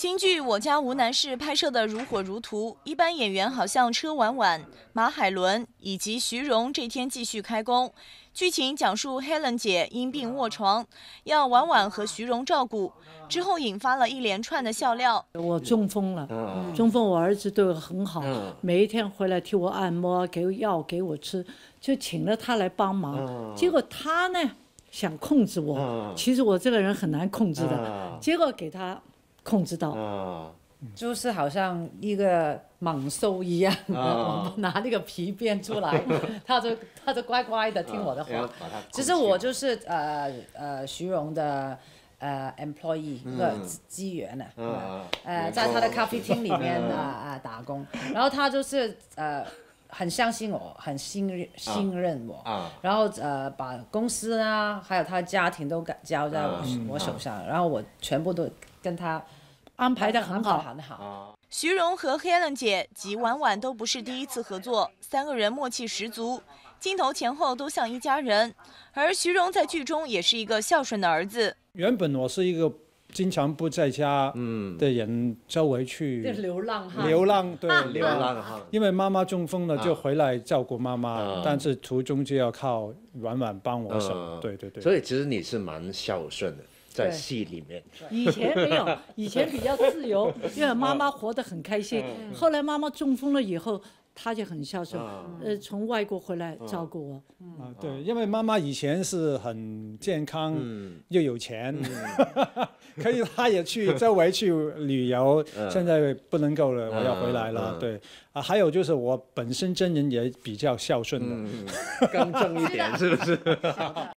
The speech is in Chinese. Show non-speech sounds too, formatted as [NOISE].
新剧《我家无男士》拍摄的如火如荼，一般演员好像车婉婉、马海伦以及徐荣，这天继续开工。剧情讲述 Helen 姐因病卧床，要婉婉和徐荣照顾，之后引发了一连串的笑料。我中风了，中风，我儿子对我很好，每一天回来替我按摩，给我药给我吃，就请了他来帮忙。结果他呢想控制我，其实我这个人很难控制的，结果给他。控制到啊，就是好像一个猛兽一样，拿那个皮鞭出来，[LAUGHS] 他就他就乖乖的听我的话。其实我就是呃呃徐荣的呃 employee 个机员呢，呃在他的咖啡厅里面啊啊打工，然后他就是呃。很相信我，很信任信任我，然后呃，把公司啊，还有他家庭都交在我我手上，然后我全部都跟他安排的很好很好。徐荣和 Helen 姐及婉婉都不是第一次合作，三个人默契十足，镜头前后都像一家人。而徐荣在剧中也是一个孝顺的儿子。原本我是一个。经常不在家，嗯，的人周围去流浪哈，流浪对 [LAUGHS] 流浪哈，因为妈妈中风了，就回来照顾妈妈，但是途中就要靠软软帮我手，对对对。所以其实你是蛮孝顺的，在戏里面。以前没有，以前比较自由，[LAUGHS] 因为妈妈活得很开心。后来妈妈中风了以后。他就很孝顺，呃，从外国回来照顾我。啊，对，因为妈妈以前是很健康又有钱，[LAUGHS] 可以他也去周围去旅游。现在不能够了，我要回来了。对，啊，还有就是我本身真人也比较孝顺的，刚正一点，[LAUGHS] 是不是？[LAUGHS]